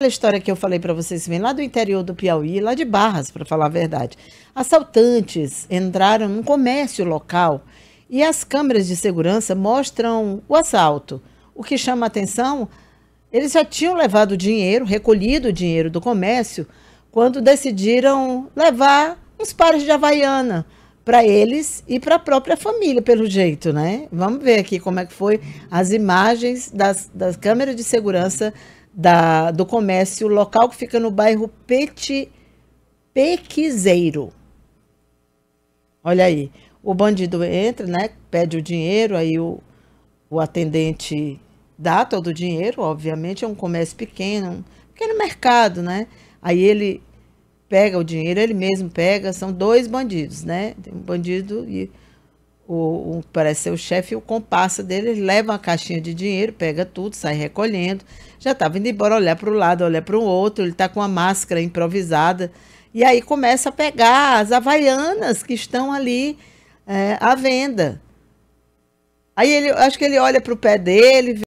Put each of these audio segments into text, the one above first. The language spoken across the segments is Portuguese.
aquela história que eu falei para vocês, vem lá do interior do Piauí, lá de Barras, para falar a verdade. Assaltantes entraram num comércio local e as câmeras de segurança mostram o assalto. O que chama a atenção, eles já tinham levado o dinheiro, recolhido o dinheiro do comércio, quando decidiram levar uns pares de Havaiana para eles e para a própria família, pelo jeito, né? Vamos ver aqui como é que foi as imagens das, das câmeras de segurança da, do comércio local que fica no bairro Peti, Pequizeiro. Olha aí, o bandido entra, né? Pede o dinheiro, aí o, o atendente dá todo o dinheiro, obviamente é um comércio pequeno, um pequeno mercado, né? Aí ele pega o dinheiro, ele mesmo pega, são dois bandidos, né? Tem um bandido e o, o parece ser o chefe e o comparsa dele, eles levam a caixinha de dinheiro, pega tudo, sai recolhendo. Já estava indo embora, olhar para o lado, olhar para o outro, ele está com a máscara improvisada. E aí começa a pegar as havaianas que estão ali é, à venda. Aí ele, acho que ele olha para o pé dele,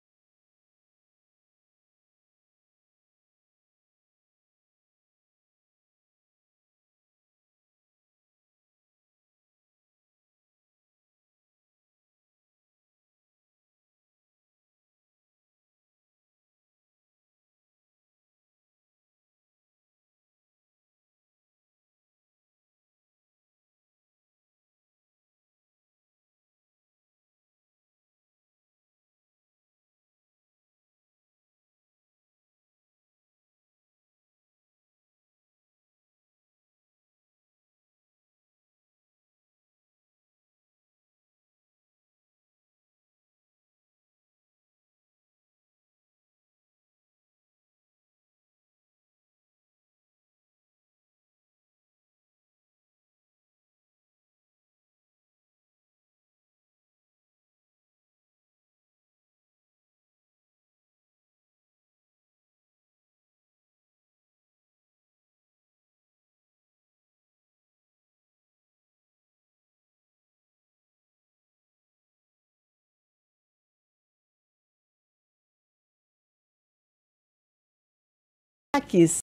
destaques